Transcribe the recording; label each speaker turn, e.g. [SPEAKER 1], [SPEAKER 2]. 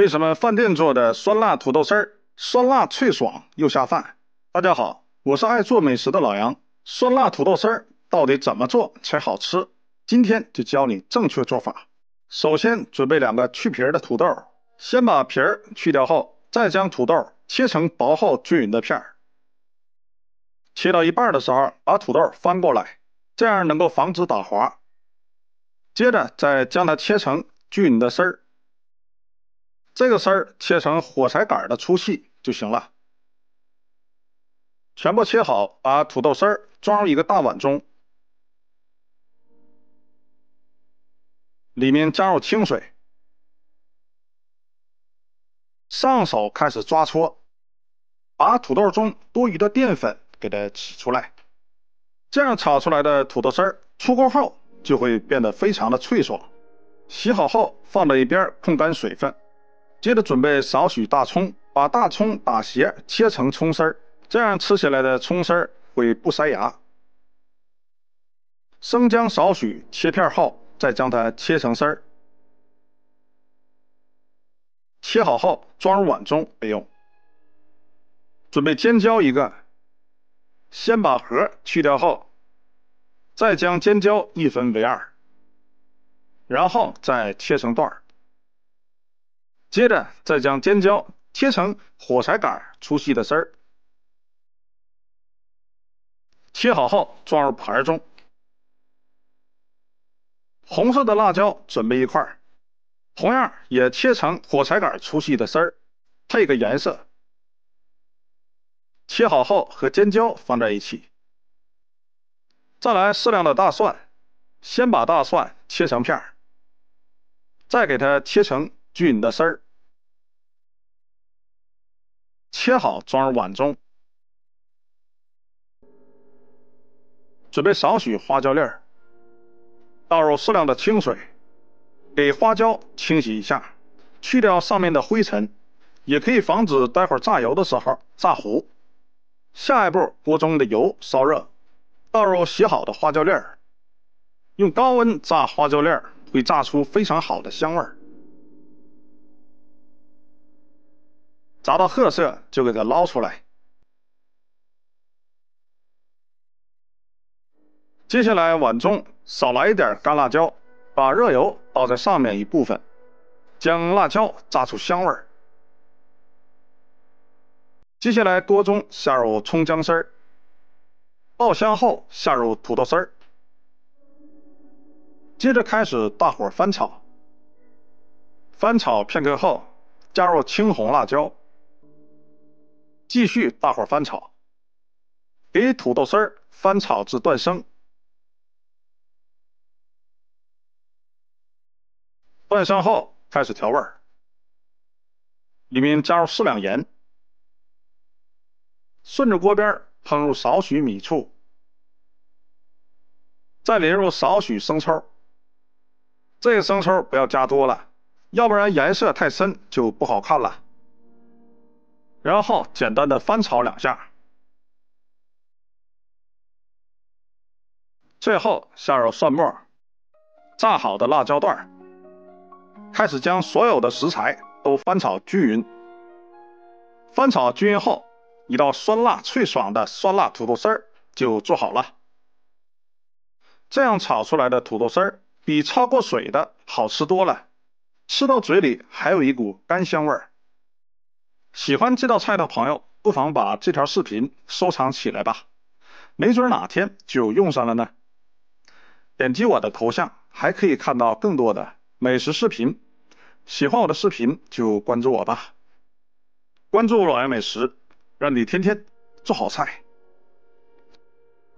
[SPEAKER 1] 为什么饭店做的酸辣土豆丝儿酸辣脆爽又下饭？大家好，我是爱做美食的老杨。酸辣土豆丝儿到底怎么做才好吃？今天就教你正确做法。首先准备两个去皮的土豆，先把皮儿去掉后，再将土豆切成薄厚均匀的片儿。切到一半的时候，把土豆翻过来，这样能够防止打滑。接着再将它切成均匀的丝儿。这个丝儿切成火柴杆的粗细就行了。全部切好，把土豆丝儿装入一个大碗中，里面加入清水，上手开始抓搓，把土豆中多余的淀粉给它挤出来。这样炒出来的土豆丝儿出锅后就会变得非常的脆爽。洗好后放到一边控干水分。接着准备少许大葱，把大葱打斜切成葱丝儿，这样吃起来的葱丝儿会不塞牙。生姜少许切片后，再将它切成丝儿，切好后装入碗中备用。准备尖椒一个，先把核去掉后，再将尖椒一分为二，然后再切成段儿。接着再将尖椒切成火柴杆粗细的丝儿，切好后装入盘中。红色的辣椒准备一块儿，同样也切成火柴杆粗细的丝儿，配个颜色。切好后和尖椒放在一起。再来适量的大蒜，先把大蒜切成片儿，再给它切成。菌的丝儿，切好装入碗中。准备少许花椒粒儿，倒入适量的清水，给花椒清洗一下，去掉上面的灰尘，也可以防止待会儿炸油的时候炸糊。下一步，锅中的油烧热，倒入洗好的花椒粒儿，用高温炸花椒粒儿，会炸出非常好的香味儿。炸到褐色就给它捞出来。接下来碗中少来一点干辣椒，把热油倒在上面一部分，将辣椒炸出香味儿。接下来锅中下入葱姜丝儿，爆香后下入土豆丝儿，接着开始大火翻炒。翻炒片刻后，加入青红辣椒。继续大火翻炒，给土豆丝儿翻炒至断生。断生后开始调味儿，里面加入适量盐，顺着锅边烹入少许米醋，再淋入少许生抽。这个生抽不要加多了，要不然颜色太深就不好看了。然后简单的翻炒两下，最后下入蒜末、炸好的辣椒段，开始将所有的食材都翻炒均匀。翻炒均匀后，一道酸辣脆爽的酸辣土豆丝就做好了。这样炒出来的土豆丝比焯过水的好吃多了，吃到嘴里还有一股干香味儿。喜欢这道菜的朋友，不妨把这条视频收藏起来吧，没准哪天就用上了呢。点击我的头像，还可以看到更多的美食视频。喜欢我的视频就关注我吧，关注老杨美食，让你天天做好菜。